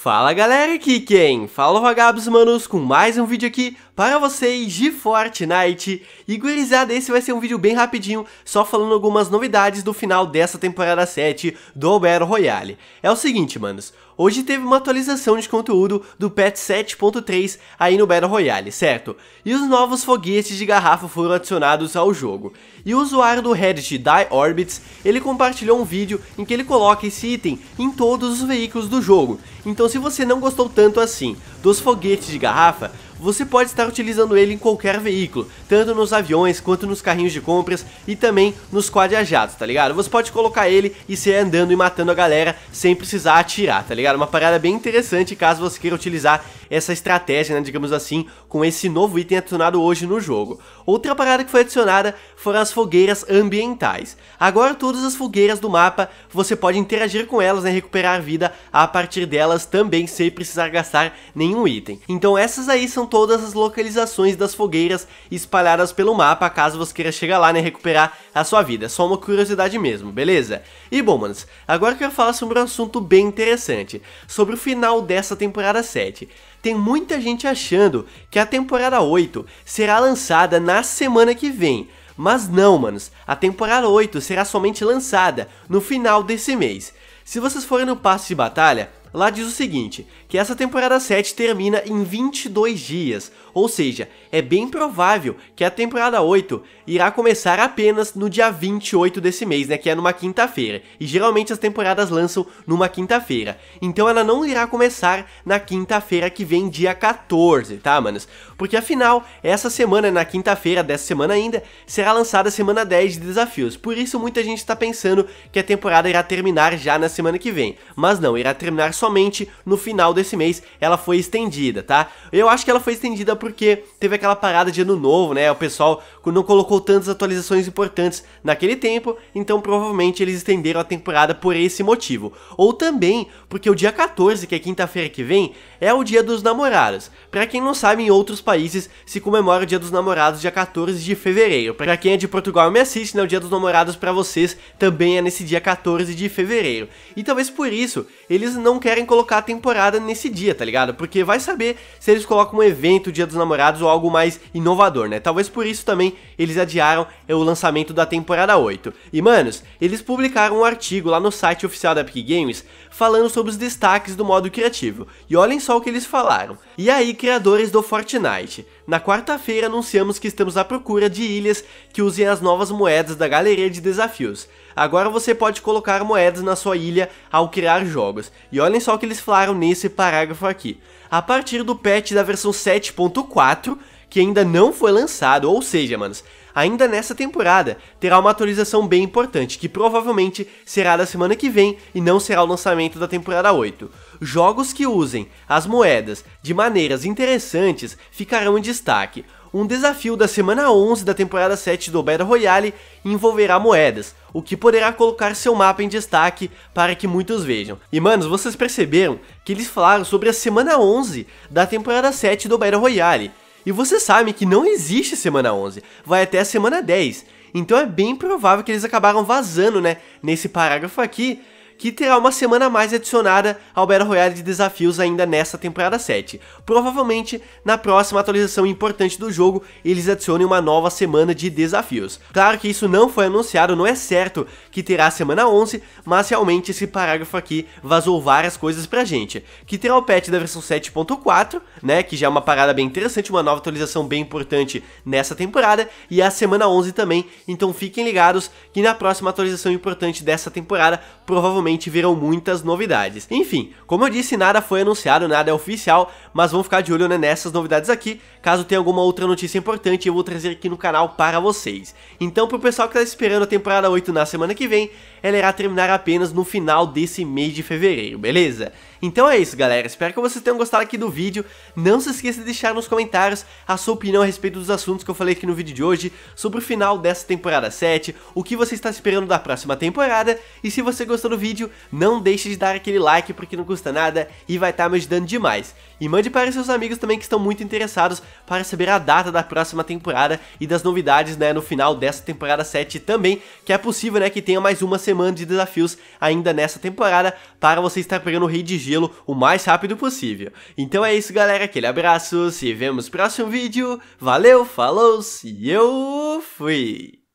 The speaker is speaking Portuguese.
Fala galera, aqui quem? Fala vagabos manos com mais um vídeo aqui para vocês de Fortnite E gurizada, esse vai ser um vídeo bem rapidinho, só falando algumas novidades do final dessa temporada 7 do Battle Royale É o seguinte manos, hoje teve uma atualização de conteúdo do patch 7.3 aí no Battle Royale, certo? E os novos foguetes de garrafa foram adicionados ao jogo E o usuário do Reddit Die Orbits, ele compartilhou um vídeo em que ele coloca esse item em todos os veículos do jogo Então então se você não gostou tanto assim dos foguetes de garrafa, você pode estar utilizando ele em qualquer veículo, tanto nos aviões quanto nos carrinhos de compras e também nos quadriajados, tá ligado? Você pode colocar ele e sair andando e matando a galera sem precisar atirar, tá ligado? Uma parada bem interessante caso você queira utilizar essa estratégia, né, digamos assim, com esse novo item adicionado hoje no jogo. Outra parada que foi adicionada foram as fogueiras ambientais. Agora todas as fogueiras do mapa, você pode interagir com elas e né, recuperar vida a partir delas também sem precisar gastar nenhum item. Então essas aí são todas as localizações das fogueiras espalhadas pelo mapa, caso você queira chegar lá, né, recuperar a sua vida. É só uma curiosidade mesmo, beleza? E bom, manos, agora eu quero falar sobre um assunto bem interessante, sobre o final dessa temporada 7. Tem muita gente achando que a temporada 8 será lançada na semana que vem, mas não, manos, a temporada 8 será somente lançada no final desse mês. Se vocês forem no passe de batalha, Lá diz o seguinte, que essa temporada 7 termina em 22 dias, ou seja, é bem provável que a temporada 8 irá começar apenas no dia 28 desse mês, né, que é numa quinta-feira, e geralmente as temporadas lançam numa quinta-feira, então ela não irá começar na quinta-feira que vem, dia 14, tá, manos? Porque afinal, essa semana, na quinta-feira dessa semana ainda, será lançada a semana 10 de desafios, por isso muita gente está pensando que a temporada irá terminar já na semana que vem, mas não, irá terminar somente no final desse mês ela foi estendida, tá? Eu acho que ela foi estendida porque teve aquela parada de ano novo, né? O pessoal não colocou tantas atualizações importantes naquele tempo, então provavelmente eles estenderam a temporada por esse motivo. Ou também porque o dia 14, que é quinta-feira que vem, é o dia dos namorados. Para quem não sabe, em outros países se comemora o dia dos namorados dia 14 de fevereiro. Para quem é de Portugal e me assiste, né? O dia dos namorados para vocês também é nesse dia 14 de fevereiro. E talvez por isso eles não querem querem colocar a temporada nesse dia, tá ligado? Porque vai saber se eles colocam um evento, Dia dos Namorados ou algo mais inovador, né? Talvez por isso também eles adiaram é, o lançamento da temporada 8. E manos, eles publicaram um artigo lá no site oficial da Epic Games falando sobre os destaques do modo criativo. E olhem só o que eles falaram. E aí, criadores do Fortnite? Na quarta-feira anunciamos que estamos à procura de ilhas que usem as novas moedas da galeria de desafios. Agora você pode colocar moedas na sua ilha ao criar jogos. E olhem só o que eles falaram nesse parágrafo aqui. A partir do patch da versão 7.4, que ainda não foi lançado, ou seja, manos, ainda nessa temporada, terá uma atualização bem importante, que provavelmente será da semana que vem e não será o lançamento da temporada 8. Jogos que usem as moedas de maneiras interessantes ficarão em destaque. Um desafio da semana 11 da temporada 7 do Battle Royale envolverá moedas, o que poderá colocar seu mapa em destaque para que muitos vejam. E manos, vocês perceberam que eles falaram sobre a semana 11 da temporada 7 do Battle Royale, e você sabe que não existe semana 11, vai até a semana 10. Então é bem provável que eles acabaram vazando, né? Nesse parágrafo aqui, que terá uma semana a mais adicionada ao Battle Royale de desafios ainda nessa temporada 7. Provavelmente, na próxima atualização importante do jogo, eles adicionem uma nova semana de desafios. Claro que isso não foi anunciado, não é certo que terá a semana 11, mas realmente esse parágrafo aqui vazou várias coisas pra gente. Que terá o patch da versão 7.4, né, que já é uma parada bem interessante, uma nova atualização bem importante nessa temporada, e a semana 11 também, então fiquem ligados que na próxima atualização importante dessa temporada, provavelmente verão viram muitas novidades. Enfim, como eu disse, nada foi anunciado, nada é oficial, mas vamos ficar de olho né, nessas novidades aqui. Caso tenha alguma outra notícia importante, eu vou trazer aqui no canal para vocês. Então, pro pessoal que tá esperando a temporada 8 na semana que vem, ela irá terminar apenas no final desse mês de fevereiro, beleza? Então é isso galera, espero que vocês tenham gostado aqui do vídeo, não se esqueça de deixar nos comentários a sua opinião a respeito dos assuntos que eu falei aqui no vídeo de hoje, sobre o final dessa temporada 7, o que você está esperando da próxima temporada, e se você gostou do vídeo, não deixe de dar aquele like porque não custa nada e vai estar tá me ajudando demais. E mande para seus amigos também que estão muito interessados para saber a data da próxima temporada e das novidades né, no final dessa temporada 7 também, que é possível né, que tenha mais uma semana de desafios ainda nessa temporada para você estar pegando o Rei de Gelo o mais rápido possível. Então é isso, galera. Aquele abraço. Se vemos no próximo vídeo. Valeu, falou e eu fui!